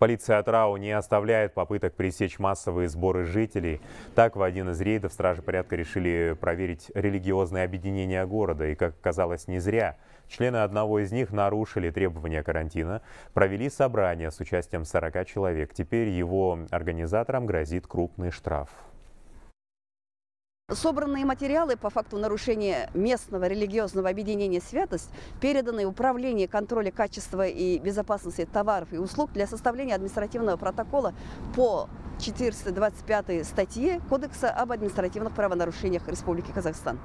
Полиция от не оставляет попыток пресечь массовые сборы жителей. Так, в один из рейдов стражи порядка решили проверить религиозное объединение города. И, как оказалось, не зря. Члены одного из них нарушили требования карантина, провели собрание с участием 40 человек. Теперь его организаторам грозит крупный штраф. Собранные материалы по факту нарушения местного религиозного объединения «Святость» переданы в Управление контроля качества и безопасности товаров и услуг для составления административного протокола по 425 статье Кодекса об административных правонарушениях Республики Казахстан.